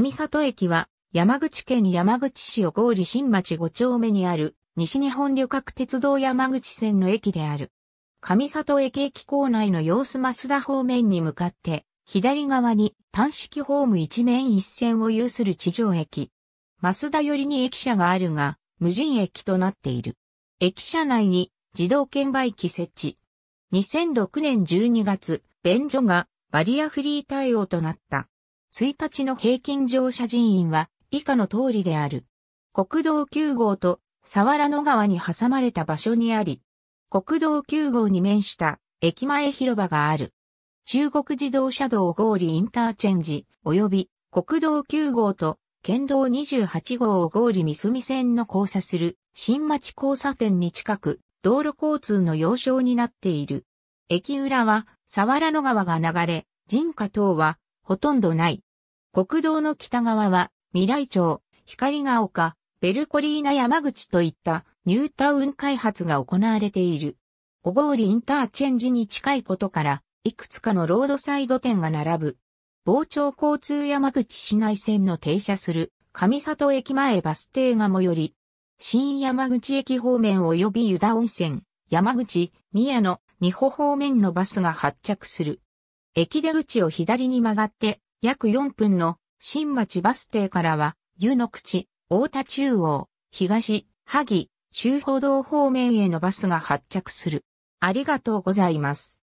上里駅は山口県山口市小郡新町5丁目にある西日本旅客鉄道山口線の駅である。上里駅駅構内の様子増田方面に向かって左側に単式ホーム一面一線を有する地上駅。増田寄りに駅舎があるが無人駅となっている。駅舎内に自動券売機設置。2006年12月、便所がバリアフリー対応となった。1日の平均乗車人員は以下の通りである。国道9号と佐原野川に挟まれた場所にあり、国道9号に面した駅前広場がある。中国自動車道合理インターチェンジ及び国道9号と県道28号合理三隅線の交差する新町交差点に近く道路交通の要衝になっている。駅裏は佐原野川が流れ、人家等はほとんどない。国道の北側は、未来町、光が丘、ベルコリーナ山口といったニュータウン開発が行われている。小郡インターチェンジに近いことから、いくつかのロードサイド店が並ぶ。傍聴交通山口市内線の停車する上里駅前バス停が最寄り、新山口駅方面及び湯田温泉、山口、宮野、二保方面のバスが発着する。駅出口を左に曲がって約4分の新町バス停からは、湯の口、大田中央、東、萩、周歩道方面へのバスが発着する。ありがとうございます。